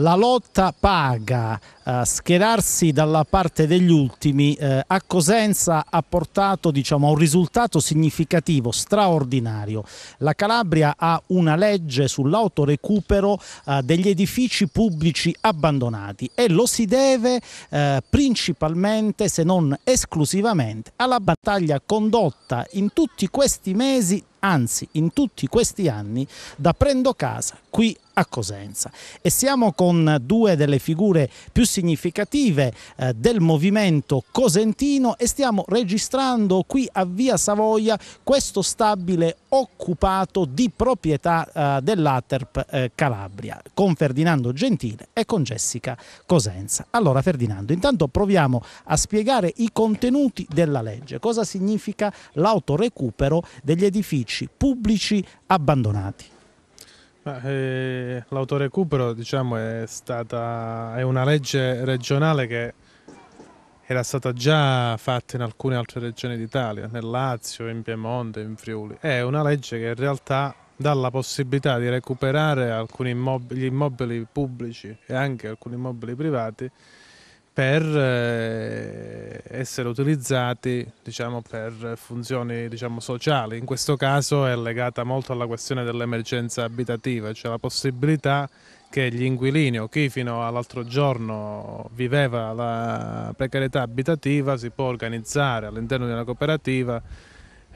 la lotta paga, eh, schierarsi dalla parte degli ultimi eh, a Cosenza ha portato diciamo, a un risultato significativo, straordinario. La Calabria ha una legge sull'autorecupero eh, degli edifici pubblici abbandonati e lo si deve eh, principalmente, se non esclusivamente, alla battaglia condotta in tutti questi mesi anzi in tutti questi anni da Prendo Casa qui a Cosenza. E siamo con due delle figure più significative eh, del movimento cosentino e stiamo registrando qui a Via Savoia questo stabile occupato di proprietà eh, dell'Aterp eh, Calabria con Ferdinando Gentile e con Jessica Cosenza. Allora Ferdinando, intanto proviamo a spiegare i contenuti della legge. Cosa significa l'autorecupero degli edifici pubblici abbandonati? Eh, l'autorecupero diciamo, è, stata, è una legge regionale che era stata già fatta in alcune altre regioni d'Italia, nel Lazio, in Piemonte, in Friuli. È una legge che in realtà dà la possibilità di recuperare alcuni immobili, immobili pubblici e anche alcuni immobili privati per eh, essere utilizzati diciamo, per funzioni diciamo, sociali. In questo caso è legata molto alla questione dell'emergenza abitativa, cioè la possibilità che gli inquilini o chi fino all'altro giorno viveva la precarietà abitativa si può organizzare all'interno di una cooperativa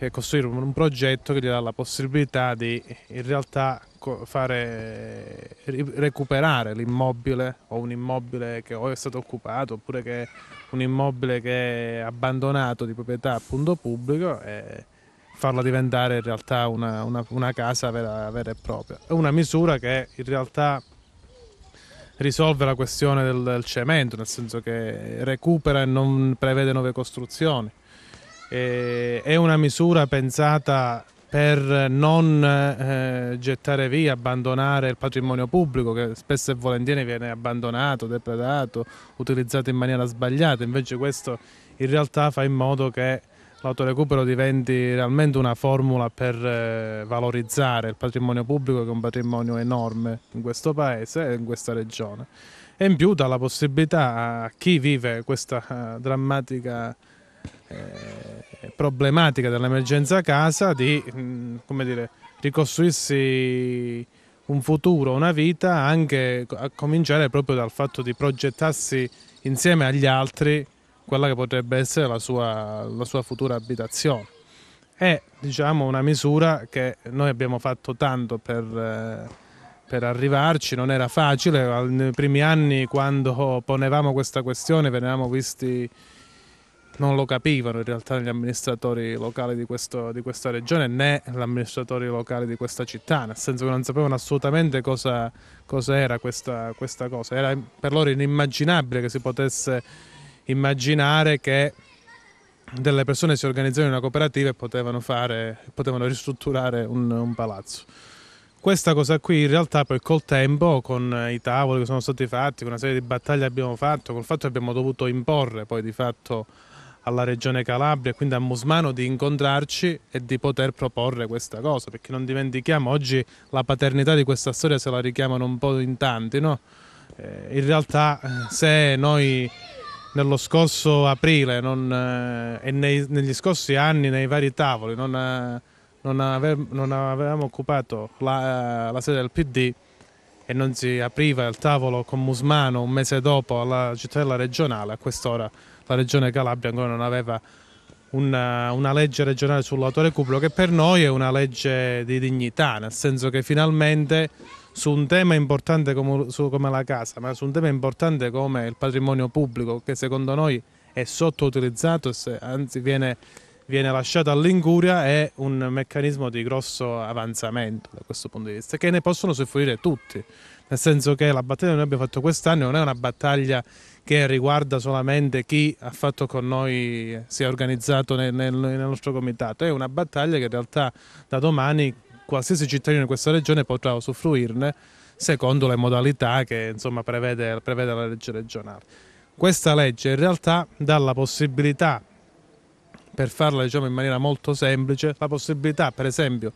eh, costruire un progetto che gli dà la possibilità di in realtà fare, eh, recuperare l'immobile o un immobile che o è stato occupato oppure che un immobile che è abbandonato di proprietà appunto pubblico e farla diventare in realtà una, una, una casa vera, vera, e propria. È una misura che in realtà risolve la questione del, del cemento, nel senso che recupera e non prevede nuove costruzioni eh, è una misura pensata per non eh, gettare via, abbandonare il patrimonio pubblico che spesso e volentieri viene abbandonato, depredato, utilizzato in maniera sbagliata, invece questo in realtà fa in modo che l'autorecupero diventi realmente una formula per eh, valorizzare il patrimonio pubblico che è un patrimonio enorme in questo paese e in questa regione e in più dà la possibilità a chi vive questa eh, drammatica drammatica eh, problematica dell'emergenza casa di mm, come dire, ricostruirsi un futuro, una vita, anche a cominciare proprio dal fatto di progettarsi insieme agli altri quella che potrebbe essere la sua, la sua futura abitazione. È diciamo, una misura che noi abbiamo fatto tanto per, eh, per arrivarci, non era facile, nei primi anni quando ponevamo questa questione venivamo visti non lo capivano in realtà gli amministratori locali di, questo, di questa regione né gli amministratori locali di questa città, nel senso che non sapevano assolutamente cosa, cosa era questa, questa cosa. Era per loro inimmaginabile che si potesse immaginare che delle persone si organizzassero in una cooperativa e potevano, fare, potevano ristrutturare un, un, palazzo. Questa cosa qui in realtà poi col tempo, con i tavoli che sono stati fatti, con una serie di battaglie che abbiamo fatto, col fatto che abbiamo dovuto imporre poi di fatto alla Regione Calabria, e quindi a Musmano, di incontrarci e di poter proporre questa cosa, perché non dimentichiamo oggi la paternità di questa storia se la richiamano un po' in tanti, no? eh, in realtà eh, se noi nello scorso aprile non, eh, e nei, negli scorsi anni nei vari tavoli non, eh, non, ave, non avevamo occupato la, eh, la sede del PD, e non si apriva il tavolo con Musmano un mese dopo alla cittadella regionale, a quest'ora la regione Calabria ancora non aveva una, eh, una legge regionale sull'autore cupulo che per noi è una legge di dignità, nel senso che finalmente su un tema importante come, su, come la casa, ma su un tema importante come il patrimonio pubblico, che secondo noi è sottoutilizzato, anzi viene, viene lasciato all'incuria, è un meccanismo di grosso avanzamento da questo punto di vista, che ne possono soffrire tutti, nel senso che la battaglia che noi abbiamo fatto quest'anno non è una battaglia che riguarda solamente chi ha fatto con noi, si è organizzato nel, nel, nel nostro comitato, è una battaglia che in realtà da domani qualsiasi cittadino di questa regione potrà usufruirne secondo le modalità che insomma, prevede, prevede la legge regionale. Questa legge in realtà dà la possibilità per farla diciamo, in maniera molto semplice, la possibilità per esempio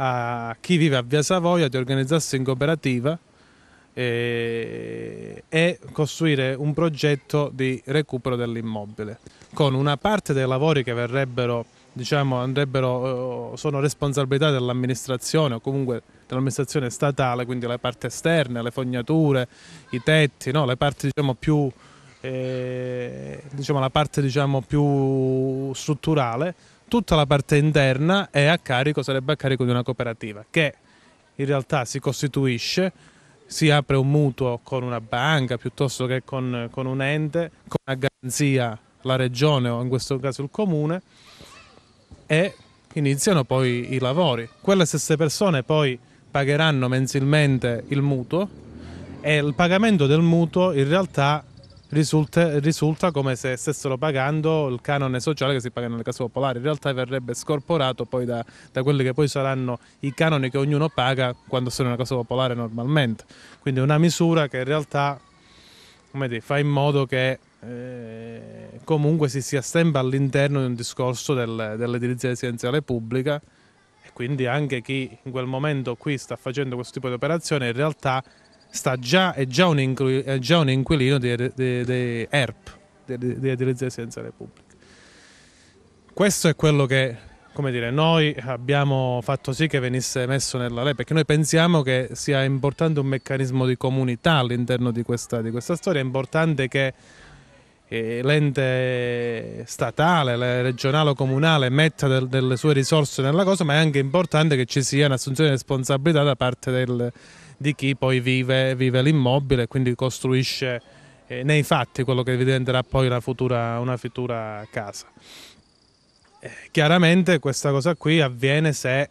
a chi vive a Via Savoia di organizzarsi in cooperativa eh, è costruire un progetto di recupero dell'immobile con una parte dei lavori che verrebbero diciamo andrebbero eh, sono responsabilità dell'amministrazione o comunque dell'amministrazione statale quindi le parti esterne le fognature i tetti no? le parti diciamo più eh, diciamo, la parte diciamo, più strutturale, tutta la parte interna a carico, sarebbe a carico di una cooperativa che in realtà si costituisce si apre un mutuo con una banca piuttosto che con, con un ente, con una garanzia la regione o in questo caso il comune e iniziano poi i lavori. Quelle stesse persone poi pagheranno mensilmente il mutuo e il pagamento del mutuo in realtà risulta, risulta come se stessero pagando il canone sociale che si paga nelle case popolari. In realtà verrebbe scorporato poi da, da quelli che poi saranno i canoni che ognuno paga quando sono in una casa popolare normalmente. Quindi è una misura che in realtà dire, fa in modo che eh, comunque si sia sempre all'interno di un discorso del, dell'edilizia residenziale pubblica e quindi anche chi in quel momento qui sta facendo questo tipo di operazione in realtà già, è, già inquilino, è, già un inquilino di, di, di ERP, di edilizia residenziale pubblica. Questo è quello che come dire, noi abbiamo fatto sì che venisse messo nella lei, perché noi pensiamo che sia importante un meccanismo di comunità all'interno di questa, di questa storia, è importante che eh, l'ente statale, regionale o comunale metta del, delle sue risorse nella cosa, ma è anche importante che ci sia un'assunzione di responsabilità da parte del, di chi poi vive, vive l'immobile e quindi costruisce eh, nei fatti quello che diventerà poi futura, una futura casa. Eh, chiaramente questa cosa qui avviene se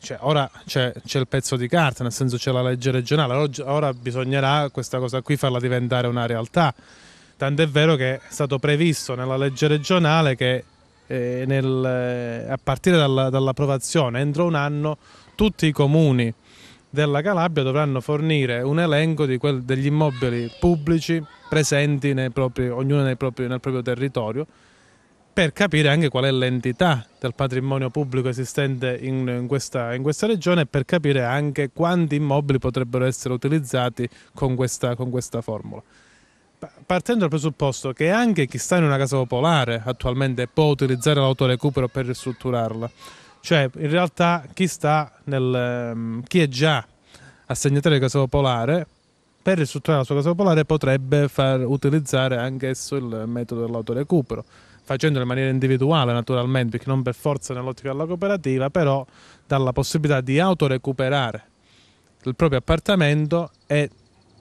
cioè, ora c'è, il pezzo di carta, nel senso c'è la legge regionale, ora, bisognerà questa cosa qui farla diventare una realtà. Tant'è vero che è stato previsto nella legge regionale che eh, nel, eh, a partire dalla, dall'approvazione entro un anno tutti i comuni della Calabria dovranno fornire un elenco quel, degli immobili pubblici presenti nei propri, ognuno nei propri, nel proprio territorio per capire anche qual è l'entità del patrimonio pubblico esistente in, in, questa, in, questa, regione e per capire anche quanti immobili potrebbero essere utilizzati con questa, con questa formula. Partendo dal presupposto che anche chi sta in una casa popolare attualmente può utilizzare l'autorecupero per ristrutturarla, cioè, in realtà chi sta nel ehm, chi è già assegnatore di casa popolare per ristrutturare la sua casa popolare potrebbe far utilizzare anch'esso il metodo dell'autorecupero facendolo in maniera individuale naturalmente perché non per forza nell'ottica della cooperativa però dalla possibilità di autorecuperare il proprio appartamento e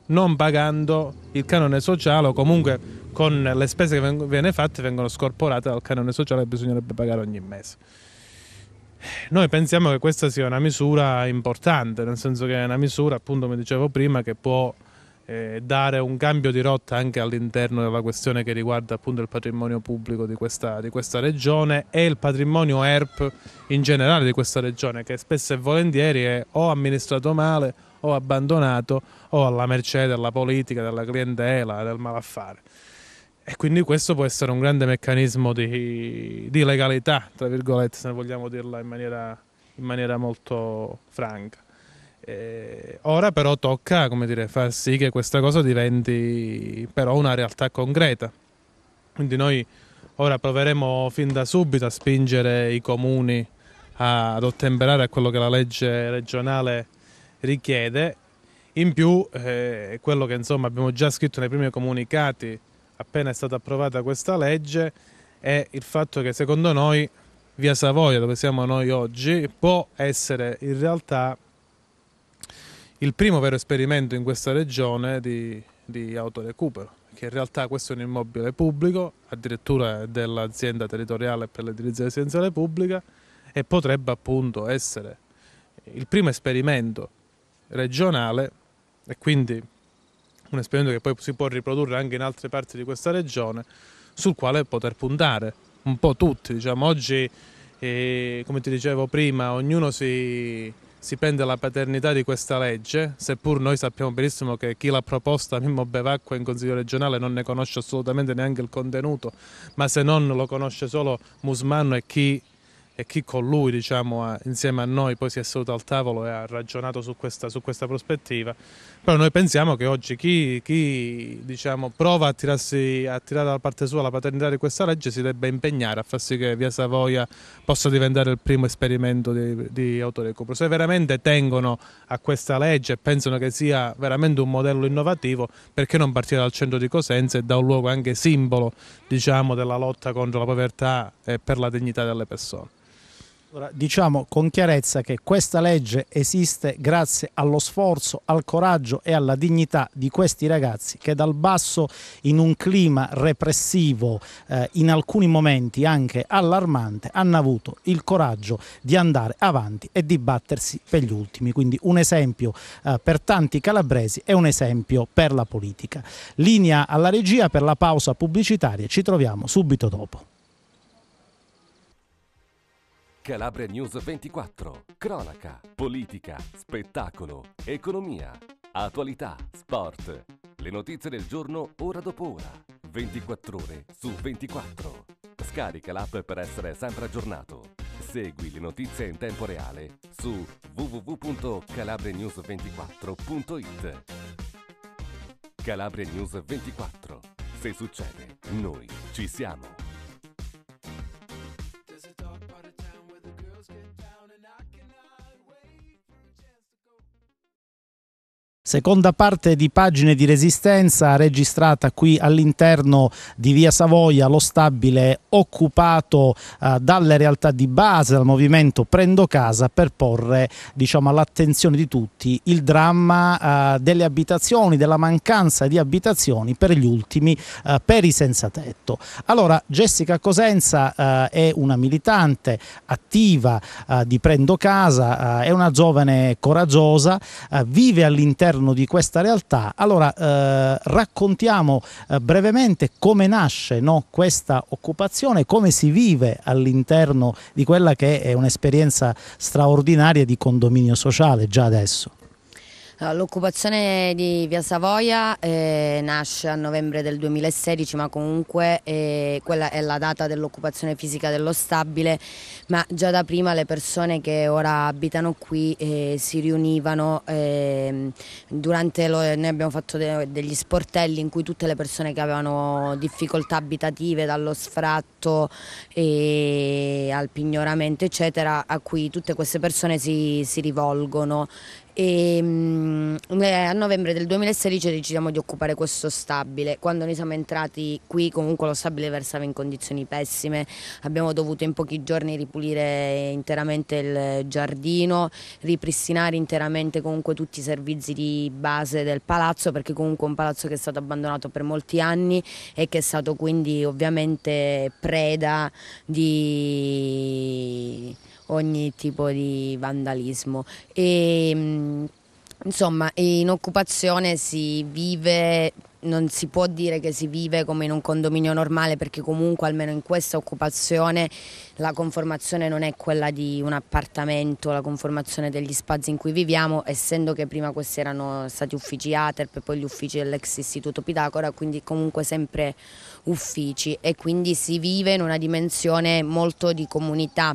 non pagando il canone sociale o comunque con le spese che viene fatte vengono scorporate dal canone sociale che bisognerebbe pagare ogni mese noi pensiamo che questa sia una misura importante, nel senso che è una misura, appunto, come dicevo prima, che può eh, dare un cambio di rotta anche all'interno della questione che riguarda appunto il patrimonio pubblico di questa, di questa regione e il patrimonio ERP in generale di questa regione, che spesso e volentieri è o amministrato male o abbandonato o alla mercé della politica, della clientela, del malaffare. E quindi questo può essere un grande meccanismo di, di legalità, tra virgolette, se vogliamo dirla in maniera, in maniera molto franca. E ora però tocca dire, far sì che questa cosa diventi però una realtà concreta. Quindi noi ora proveremo fin da subito a spingere i comuni ad ottemperare a quello che la legge regionale richiede. In più, eh, quello che insomma, abbiamo già scritto nei primi comunicati appena è stata approvata questa legge è il fatto che secondo noi via Savoia, dove siamo noi oggi, può essere in realtà il primo vero esperimento in questa regione di, di autorecupero, che in realtà questo è un immobile pubblico, addirittura dell'azienda territoriale per l'edilizia residenziale pubblica, e potrebbe appunto essere il primo esperimento regionale e quindi un esperimento che poi si può riprodurre anche in altre parti di questa regione, sul quale poter puntare un po' tutti. Diciamo, oggi, eh, come ti dicevo prima, ognuno si, si pende alla paternità di questa legge, seppur noi sappiamo benissimo che chi l'ha proposta, Mimmo Bevacqua, in Consiglio regionale non ne conosce assolutamente neanche il contenuto, ma se non lo conosce solo Musmanno e chi e chi con lui, diciamo, insieme a noi, poi si è seduto al tavolo e ha ragionato su questa, su questa prospettiva, però noi pensiamo che oggi chi, chi diciamo, prova a, tirarsi, a tirare dalla parte sua la paternità di questa legge si debba impegnare a far sì che Via Savoia possa diventare il primo esperimento di, di autorecupero. Se veramente tengono a questa legge e pensano che sia veramente un modello innovativo, perché non partire dal centro di Cosenza e da un luogo anche simbolo diciamo, della lotta contro la povertà e per la dignità delle persone? Allora, diciamo con chiarezza che questa legge esiste grazie allo sforzo, al coraggio e alla dignità di questi ragazzi che dal basso in un clima repressivo, eh, in alcuni momenti anche allarmante, hanno avuto il coraggio di andare avanti e di battersi per gli ultimi. Quindi un esempio eh, per tanti calabresi e un esempio per la politica. Linea alla regia per la pausa pubblicitaria, ci troviamo subito dopo. Calabria News 24. Cronaca, politica, spettacolo, economia, attualità, sport. Le notizie del giorno ora dopo ora. 24 ore su 24. Scarica l'app per essere sempre aggiornato. Segui le notizie in tempo reale su www.calabrianews24.it. Calabria News 24. Se succede, noi ci siamo. Seconda parte di pagine di resistenza registrata qui all'interno di Via Savoia, lo stabile occupato eh, dalle realtà di base, dal movimento Prendo Casa per porre diciamo, all'attenzione di tutti il dramma eh, delle abitazioni, della mancanza di abitazioni per gli ultimi, eh, per i senza tetto. Allora Jessica Cosenza eh, è una militante attiva eh, di Prendo Casa, eh, è una giovane coraggiosa, vive all'interno all'interno di questa realtà. Allora eh, raccontiamo eh, brevemente come nasce no, questa occupazione, come si vive all'interno di quella che è un'esperienza straordinaria di condominio sociale già adesso. L'occupazione di Via Savoia eh, nasce a novembre del 2016, ma comunque eh, quella è la data dell'occupazione fisica dello stabile, ma già da prima le persone che ora abitano qui eh, si riunivano, ehm, durante lo, noi abbiamo fatto de, degli sportelli in cui tutte le persone che avevano difficoltà abitative, dallo sfratto al pignoramento eccetera, a cui tutte queste persone si, si rivolgono e, ehm, eh, a novembre del 2016 decidiamo di occupare questo stabile. Quando noi siamo entrati qui comunque lo stabile versava in condizioni pessime, abbiamo dovuto in pochi giorni ripulire interamente il giardino, ripristinare interamente comunque tutti i servizi di base del palazzo perché comunque è un palazzo che è stato abbandonato per molti anni e che è stato quindi ovviamente preda di ogni tipo di vandalismo. E, mm, insomma, in occupazione si vive non si può dire che si vive come in un condominio normale perché comunque almeno in questa occupazione la conformazione non è quella di un appartamento, la conformazione degli spazi in cui viviamo, essendo che prima questi erano stati uffici ATERP poi gli uffici dell'ex istituto Pitagora, quindi comunque sempre uffici e quindi si vive in una dimensione molto di comunità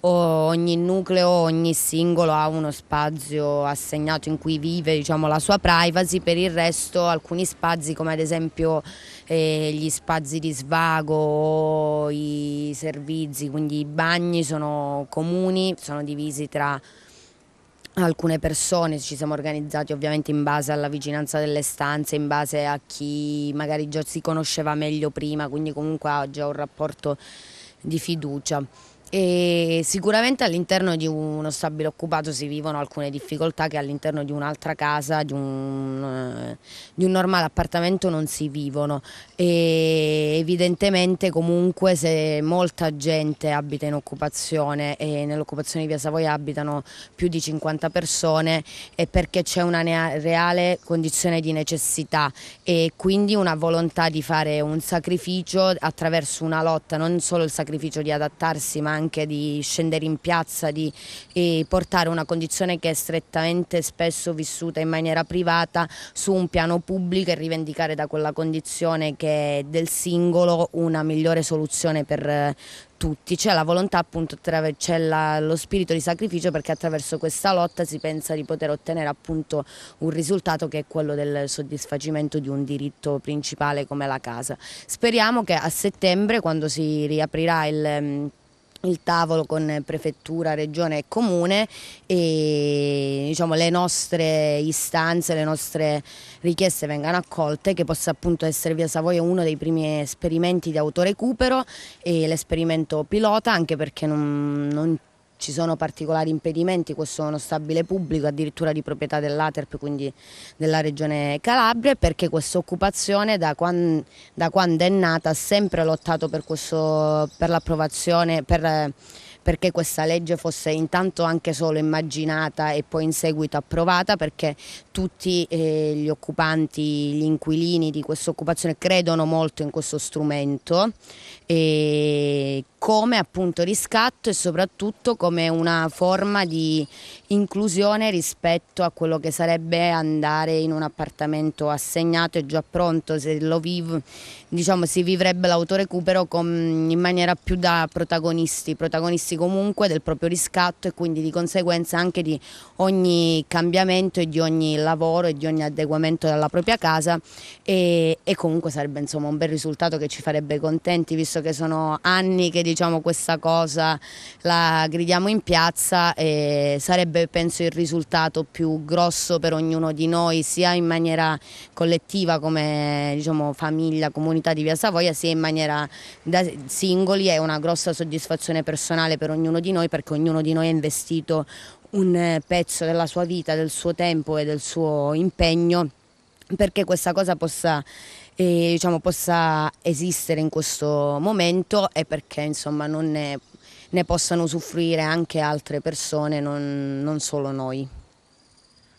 ogni nucleo, ogni singolo ha uno spazio assegnato in cui vive diciamo, la sua privacy, per il resto alcuni spazi come ad esempio eh, gli spazi di svago, i servizi, quindi i bagni sono comuni, sono divisi tra alcune persone, ci siamo organizzati ovviamente in base alla vicinanza delle stanze, in base a chi magari già si conosceva meglio prima, quindi comunque ha già un rapporto di fiducia. E sicuramente all'interno di uno stabile occupato si vivono alcune difficoltà che all'interno di un'altra casa, di un, eh, di un, normale appartamento non si vivono e evidentemente comunque se molta gente abita in occupazione e nell'occupazione di Via Savoia abitano più di 50 persone è perché c'è una reale condizione di necessità e quindi una volontà di fare un sacrificio attraverso una lotta, non solo il sacrificio di adattarsi ma anche di scendere in piazza, di portare una condizione che è strettamente spesso vissuta in maniera privata su un piano pubblico e rivendicare da quella condizione che è del singolo una migliore soluzione per eh, tutti, c'è la volontà appunto, c'è lo spirito di sacrificio perché attraverso questa lotta si pensa di poter ottenere appunto un risultato che è quello del soddisfacimento di un diritto principale come la casa. Speriamo che a settembre quando si riaprirà il mm, il tavolo con prefettura, regione e comune e diciamo, le nostre istanze, le nostre richieste vengano accolte che possa appunto essere via Savoia uno dei primi esperimenti di autorecupero e l'esperimento pilota anche perché non, non ci sono particolari impedimenti, questo è uno stabile pubblico addirittura di proprietà dell'Aterp, quindi della regione Calabria, perché questa occupazione da, quando è nata ha sempre lottato per, questo, per l'approvazione, per, perché questa legge fosse intanto anche solo immaginata e poi in seguito approvata, perché tutti eh, gli occupanti, gli inquilini di questa occupazione credono molto in questo strumento e come appunto riscatto e soprattutto come una forma di inclusione rispetto a quello che sarebbe andare in un appartamento assegnato e già pronto, se lo viv- diciamo, si vivrebbe l'autorecupero con, in maniera più da protagonisti, protagonisti comunque del proprio riscatto e quindi di conseguenza anche di ogni cambiamento e di ogni lavoro e di ogni adeguamento della propria casa e, e comunque sarebbe insomma un bel risultato che ci farebbe contenti visto visto che sono anni che diciamo questa cosa la gridiamo in piazza e sarebbe penso il risultato più grosso per ognuno di noi sia in maniera collettiva come diciamo, famiglia, comunità di Via Savoia sia in maniera da singoli è una grossa soddisfazione personale per ognuno di noi perché ognuno di noi ha investito un pezzo della sua vita, del suo tempo e del suo impegno perché questa cosa possa e, diciamo, possa esistere in questo momento e perché insomma, non ne, ne, possano usufruire anche altre persone, non, non solo noi.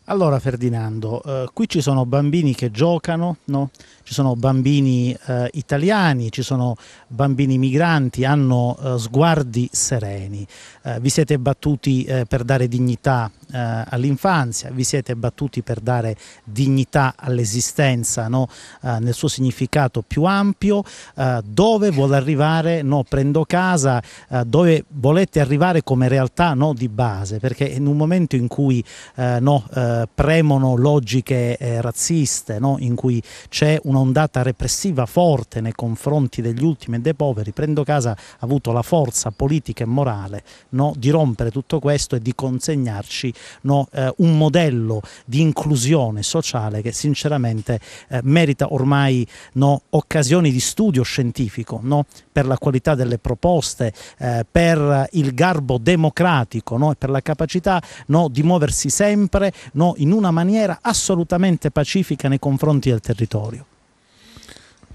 Allora Ferdinando, eh, qui ci sono bambini che giocano, no? ci sono bambini eh, italiani, ci sono bambini migranti, hanno eh, sguardi sereni. Eh, vi siete battuti eh, per dare dignità eh, all'infanzia, vi siete battuti per dare dignità all'esistenza no? Eh, nel suo significato più ampio, eh, dove vuole arrivare no? Prendo Casa, dove volete arrivare come realtà no? di base, perché in un momento in cui no, premono logiche razziste, no? in cui c'è un'ondata repressiva forte nei confronti degli ultimi e dei poveri, Prendo Casa ha avuto la forza politica e morale no? di rompere tutto questo e di consegnarci no? eh, un modello di inclusione sociale che sinceramente eh, merita ormai no? occasioni di studio scientifico no? per la qualità delle proposte, eh, per il garbo democratico e per la capacità di muoversi sempre in una maniera assolutamente pacifica nei confronti del territorio.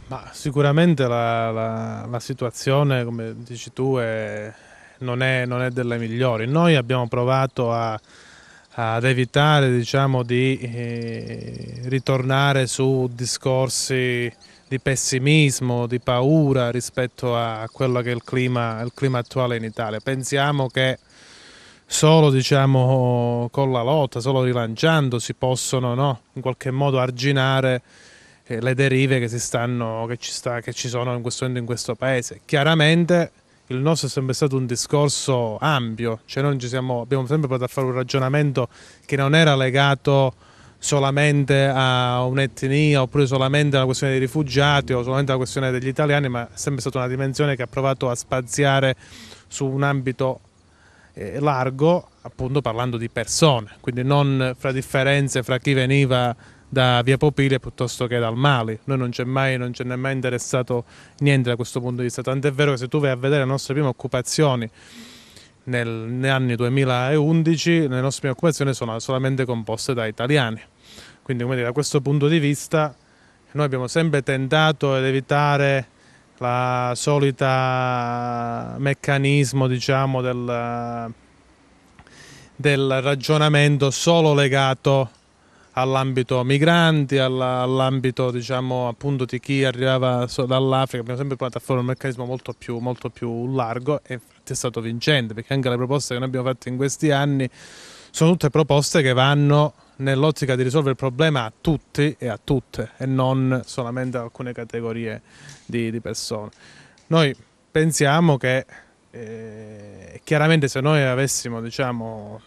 Ma sicuramente la, la, la situazione, come dici tu, è, non è, non è, delle migliori. Noi abbiamo provato a ad evitare diciamo, di eh, ritornare su discorsi di pessimismo, di paura rispetto a quello che è il clima, il clima attuale in Italia. Pensiamo che solo diciamo, con la lotta, solo rilanciando si possono no, in qualche modo arginare eh, le derive che, stanno, che, ci sta, che, ci sono in questo in questo paese. Chiaramente il nostro è sempre stato un discorso ampio, cioè noi siamo, abbiamo sempre provato a fare un ragionamento che non era legato solamente a un'etnia oppure solamente alla questione dei rifugiati o solamente alla questione degli italiani, ma è sempre stata una dimensione che ha provato a spaziare su un ambito eh, largo, appunto parlando di persone, quindi non fra differenze fra chi veniva da Via Popile piuttosto che dal Mali. Noi non, mai, non ce n'è mai interessato niente da questo punto di vista, tant'è vero che se tu vai a vedere le nostre prime occupazioni nel, negli anni 2011, le nostre prime occupazioni sono solamente composte da italiani. Quindi dire, da questo punto di vista noi abbiamo sempre tentato ad evitare la solita meccanismo diciamo, del, del ragionamento solo legato all'ambito migranti, all'ambito diciamo, appunto di chi arrivava dall'Africa, abbiamo sempre provato a fare un meccanismo molto più, molto più largo e infatti è stato vincente perché anche le proposte che noi abbiamo fatto in questi anni sono tutte proposte che vanno nell'ottica di risolvere il problema a tutti e a tutte e non solamente a alcune categorie di, di persone. Noi pensiamo che eh, chiaramente se noi avessimo diciamo,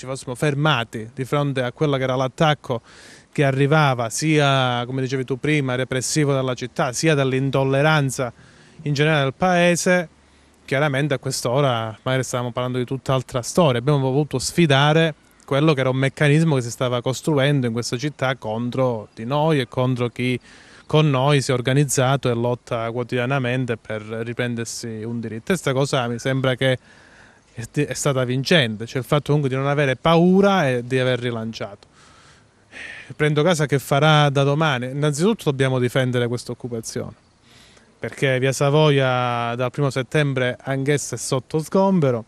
ci fossimo fermati di fronte a quello che era l'attacco che arrivava sia, come dicevi tu prima, repressivo dalla città, sia dall'intolleranza in generale del paese, chiaramente a quest'ora magari stavamo parlando di tutt'altra storia, abbiamo voluto sfidare quello che era un meccanismo che si stava costruendo in questa città contro di noi e contro chi con noi si è organizzato e lotta quotidianamente per riprendersi un diritto. E questa cosa mi sembra che è stata vincente, cioè il fatto comunque di non avere paura e di aver rilanciato. Prendo casa che farà da domani. Innanzitutto dobbiamo difendere questa occupazione, perché Via Savoia dal primo settembre anch'essa è sotto sgombero.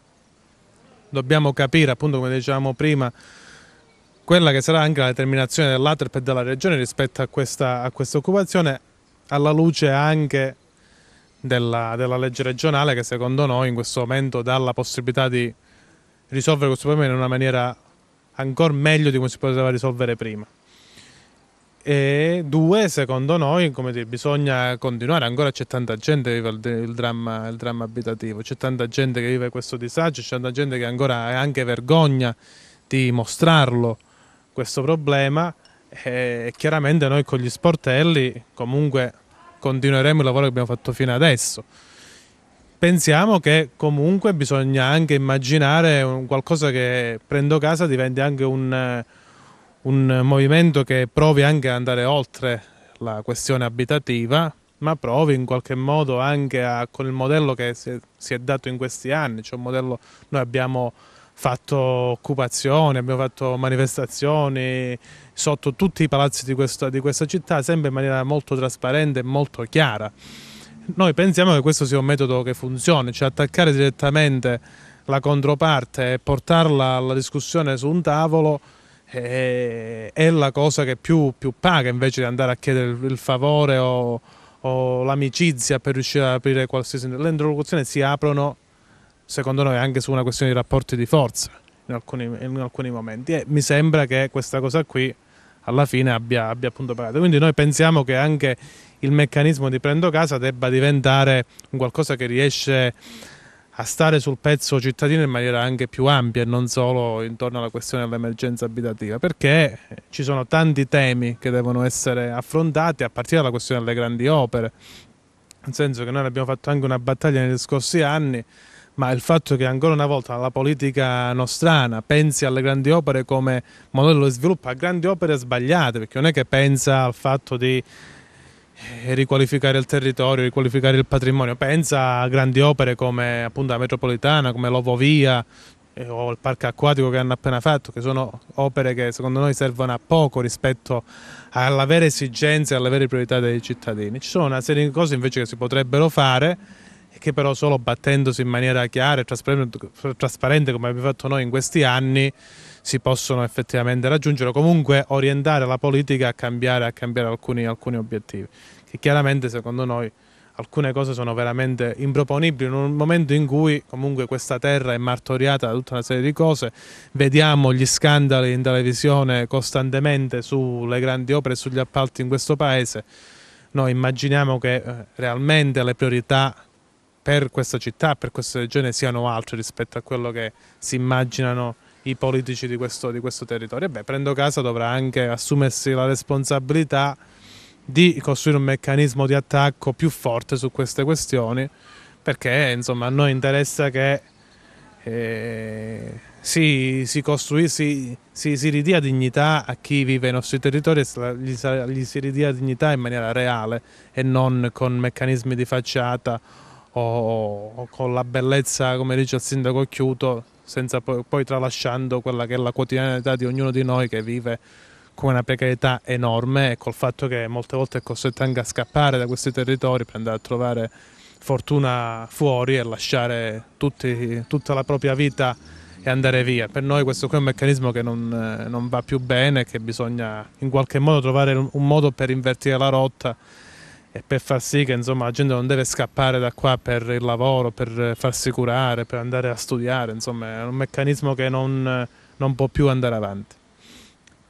Dobbiamo capire, appunto come dicevamo prima, quella che sarà anche la determinazione dell'ATRP e della Regione rispetto a questa, a questa occupazione, alla luce anche della, della, legge regionale che secondo noi in questo momento dà la possibilità di risolvere questo problema in una maniera ancora meglio di come si poteva risolvere prima. E due, secondo noi, dire, bisogna continuare, ancora c'è tanta gente che vive il, il, dramma, il dramma abitativo, c'è tanta gente che vive questo disagio, c'è tanta gente che ancora ha anche vergogna di mostrarlo questo problema e chiaramente noi con gli sportelli comunque continueremo il lavoro che abbiamo fatto fino adesso. Pensiamo che comunque bisogna anche immaginare qualcosa che Prendo Casa diventi anche un, eh, un movimento che provi anche ad andare oltre la questione abitativa, ma provi in qualche modo anche a, con il modello che si è, si è dato in questi anni, cioè un modello, noi abbiamo fatto occupazione, abbiamo fatto manifestazioni sotto tutti i palazzi di, questo, di questa città, sempre in maniera molto trasparente e molto chiara. Noi pensiamo che questo sia un metodo che funzioni, cioè attaccare direttamente la controparte e portarla alla discussione su un tavolo eh, è la cosa che più, più, paga invece di andare a chiedere il, favore o, o l'amicizia per riuscire ad aprire qualsiasi... Le interlocuzioni si aprono secondo noi anche su una questione di rapporti di forza in alcuni, in alcuni momenti e mi sembra che questa cosa qui alla fine abbia, abbia appunto pagato. Quindi noi pensiamo che anche il meccanismo di prendo casa debba diventare un qualcosa che riesce a stare sul pezzo cittadino in maniera anche più ampia e non solo intorno alla questione dell'emergenza abitativa, perché ci sono tanti temi che devono essere affrontati a partire dalla questione delle grandi opere, nel senso che noi abbiamo fatto anche una battaglia negli scorsi anni ma il fatto che ancora una volta la politica nostrana pensi alle grandi opere come modello di sviluppo, a grandi opere sbagliate, perché non è che pensa al fatto di eh, riqualificare il territorio, riqualificare il patrimonio, pensa a grandi opere come appunto la metropolitana, come l'Ovovia eh, o il parco acquatico che hanno appena fatto, che sono opere che secondo noi servono a poco rispetto alla vera esigenza e alla vera priorità dei cittadini. Ci sono una serie di cose invece che si potrebbero fare che però solo battendosi in maniera chiara e trasparente, trasparente come abbiamo fatto noi in questi anni si possono effettivamente raggiungere o comunque orientare la politica a cambiare, a cambiare alcuni, alcuni obiettivi che chiaramente secondo noi alcune cose sono veramente improponibili in un momento in cui comunque questa terra è martoriata da tutta una serie di cose, vediamo gli scandali in televisione costantemente sulle grandi opere e sugli appalti in questo paese, noi immaginiamo che eh, realmente le priorità per questa città, per questa regione siano altri rispetto a quello che si immaginano i politici di questo, di questo territorio. E beh, Prendo Casa dovrà anche assumersi la responsabilità di costruire un meccanismo di attacco più forte su queste questioni perché insomma a noi interessa che eh, si, si, si, si, ridia dignità a chi vive nei nostri territori e gli, gli si ridia dignità in maniera reale e non con meccanismi di facciata o con la bellezza, come dice il sindaco Chiuto, senza poi, poi tralasciando quella che è la quotidianità di ognuno di noi che vive con una precarietà enorme e col fatto che molte volte è costretto anche a scappare da questi territori per andare a trovare fortuna fuori e lasciare tutti, tutta la propria vita e andare via. Per noi questo qui è un meccanismo che non, eh, non va più bene, che bisogna in qualche modo trovare un modo per invertire la rotta e per far sì che insomma, la gente non deve scappare da qua per il lavoro, per farsi curare, per andare a studiare, insomma è un meccanismo che non, non può più andare avanti.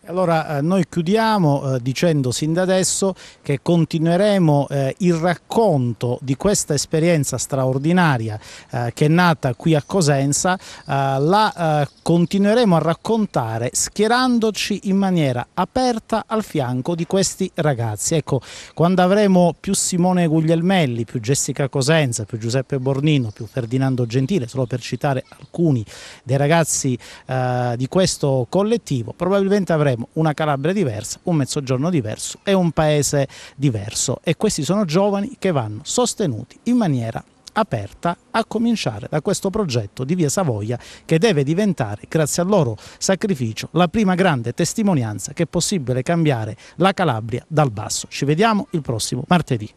Allora eh, noi chiudiamo eh, dicendo sin da adesso che continueremo eh, il racconto di questa esperienza straordinaria eh, che è nata qui a Cosenza, eh, la eh, continueremo a raccontare schierandoci in maniera aperta al fianco di questi ragazzi. Ecco, quando avremo più Simone Guglielmelli, più Jessica Cosenza, più Giuseppe Bornino, più Ferdinando Gentile, solo per citare alcuni dei ragazzi di questo collettivo, probabilmente avremo avremo una Calabria diversa, un Mezzogiorno diverso e un paese diverso e questi sono giovani che vanno sostenuti in maniera aperta a cominciare da questo progetto di Via Savoia che deve diventare, grazie al loro sacrificio, la prima grande testimonianza che è possibile cambiare la Calabria dal basso. Ci vediamo il prossimo martedì.